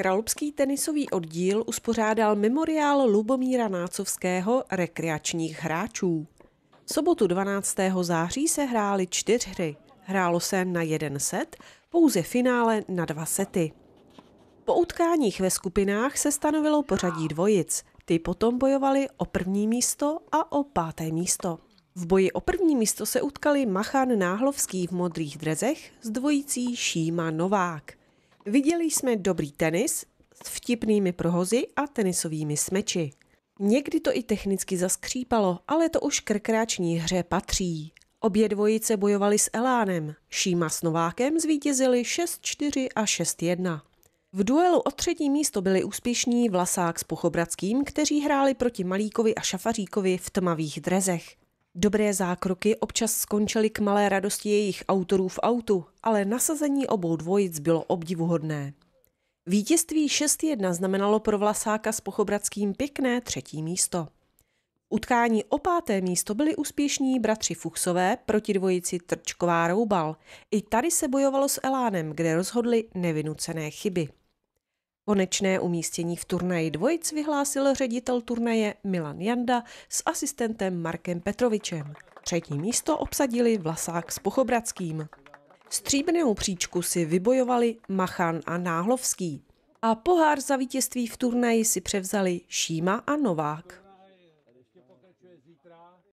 Kralupský tenisový oddíl uspořádal memoriál Lubomíra Nácovského rekreačních hráčů. V sobotu 12. září se hrály čtyři hry. Hrálo se na jeden set, pouze finále na dva sety. Po utkáních ve skupinách se stanovilo pořadí dvojic. Ty potom bojovali o první místo a o páté místo. V boji o první místo se utkali Machan Náhlovský v modrých drezech s dvojicí Šíma Novák. Viděli jsme dobrý tenis s vtipnými prohozy a tenisovými smeči. Někdy to i technicky zaskřípalo, ale to už k rekreační hře patří. Obě dvojice bojovali s Elánem. Šíma s Novákem zvítězili 6-4 a 6-1. V duelu o třetí místo byli úspěšní Vlasák s Pochobradským, kteří hráli proti Malíkovi a Šafaříkovi v tmavých drezech. Dobré zákroky občas skončily k malé radosti jejich autorů v autu, ale nasazení obou dvojic bylo obdivuhodné. Vítězství 6-1 znamenalo pro Vlasáka s Pochobradským pěkné třetí místo. Utkání o páté místo byli úspěšní bratři Fuchsové proti dvojici Trčková Roubal. I tady se bojovalo s Elánem, kde rozhodli nevinucené chyby. Konečné umístění v turnaji dvojic vyhlásil ředitel turnaje Milan Janda s asistentem Markem Petrovičem. Třetí místo obsadili Vlasák s Pochobradským. Stříbrnou příčku si vybojovali Machan a Náhlovský. A pohár za vítězství v turnaji si převzali Šíma a Novák.